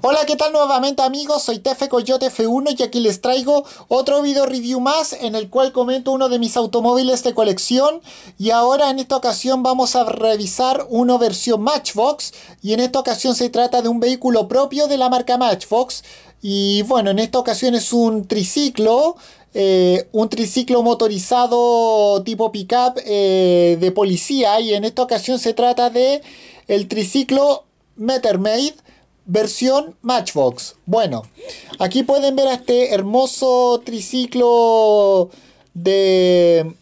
Hola, ¿qué tal nuevamente amigos? Soy Tefe Coyote F1 y aquí les traigo otro video review más en el cual comento uno de mis automóviles de colección y ahora en esta ocasión vamos a revisar una versión Matchbox y en esta ocasión se trata de un vehículo propio de la marca Matchbox y bueno, en esta ocasión es un triciclo eh, un triciclo motorizado tipo pickup eh, de policía y en esta ocasión se trata de el triciclo Mettermade versión Matchbox. Bueno, aquí pueden ver a este hermoso triciclo de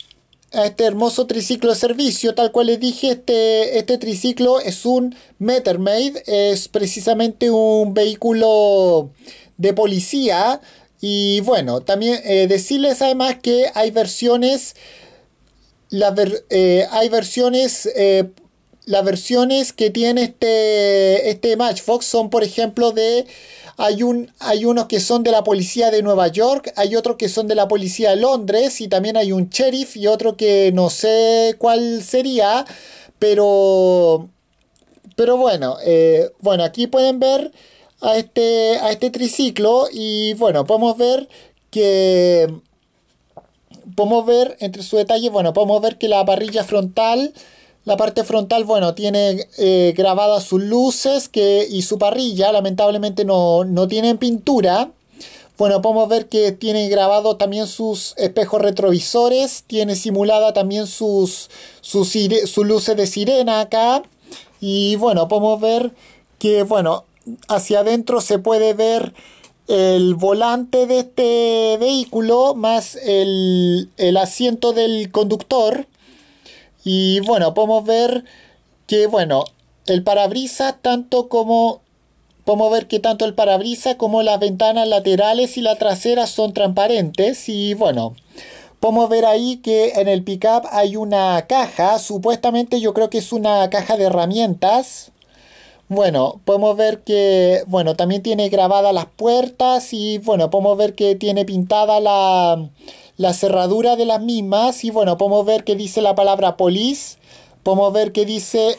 este hermoso triciclo servicio. Tal cual les dije, este, este triciclo es un Metermaid, es precisamente un vehículo de policía. Y bueno, también eh, decirles además que hay versiones, eh, hay versiones eh, las versiones que tiene este, este Matchbox son, por ejemplo, de. Hay, un, hay unos que son de la policía de Nueva York, hay otros que son de la policía de Londres, y también hay un sheriff y otro que no sé cuál sería, pero. Pero bueno, eh, bueno, aquí pueden ver a este, a este triciclo y bueno, podemos ver que podemos ver entre sus detalles, bueno, podemos ver que la parrilla frontal la parte frontal, bueno, tiene eh, grabadas sus luces que, y su parrilla, lamentablemente no, tienen pintura. Bueno, podemos ver que tiene grabado también sus espejos retrovisores, tiene simulada también sus, sus, luces de sirena acá. Y bueno, podemos ver que, bueno, hacia adentro se puede ver el volante de este vehículo más el, el asiento del conductor y bueno, podemos ver que, bueno, el parabrisas, tanto como. Podemos ver que tanto el parabrisas como las ventanas laterales y la trasera son transparentes. Y bueno, podemos ver ahí que en el pickup hay una caja. Supuestamente yo creo que es una caja de herramientas. Bueno, podemos ver que, bueno, también tiene grabadas las puertas y, bueno, podemos ver que tiene pintada la, la cerradura de las mismas y bueno, podemos ver que dice la palabra police, podemos ver que dice,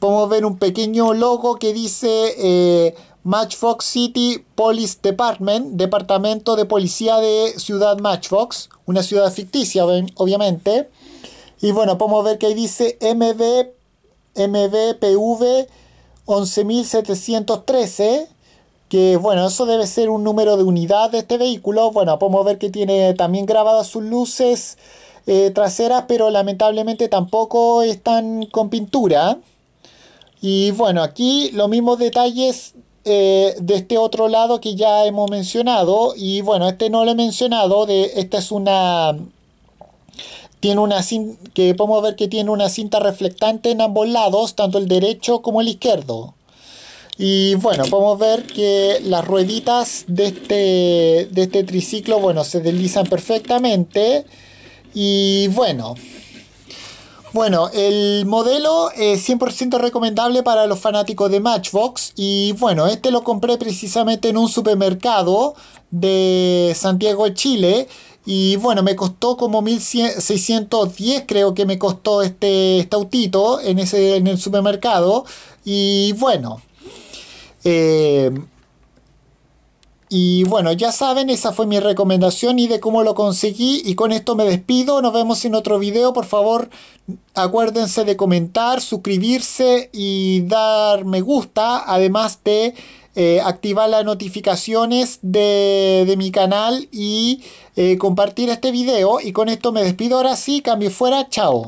podemos ver un pequeño logo que dice Match eh, Matchbox City Police Department, Departamento de Policía de Ciudad Matchbox, una ciudad ficticia obviamente. Y bueno, podemos ver que ahí dice MB, MBPV 11713 que bueno, eso debe ser un número de unidad de este vehículo. Bueno, podemos ver que tiene también grabadas sus luces eh, traseras, pero lamentablemente tampoco están con pintura. Y bueno, aquí los mismos detalles eh, de este otro lado que ya hemos mencionado. Y bueno, este no lo he mencionado, de, esta es una... Tiene una cinta, que podemos ver que tiene una cinta reflectante en ambos lados, tanto el derecho como el izquierdo. Y bueno, podemos ver que las rueditas de este, de este triciclo, bueno, se deslizan perfectamente. Y bueno, bueno, el modelo es 100% recomendable para los fanáticos de Matchbox y bueno, este lo compré precisamente en un supermercado de Santiago de Chile y bueno, me costó como 1610 creo que me costó este, este, autito en, ese, en el supermercado y bueno, eh, y bueno, ya saben, esa fue mi recomendación y de cómo lo conseguí. Y con esto me despido. Nos vemos en otro video. Por favor, acuérdense de comentar, suscribirse y dar me gusta. Además de eh, activar las notificaciones de, mi canal y eh, compartir este video. Y con esto me despido. Ahora sí, cambio fuera. Chao.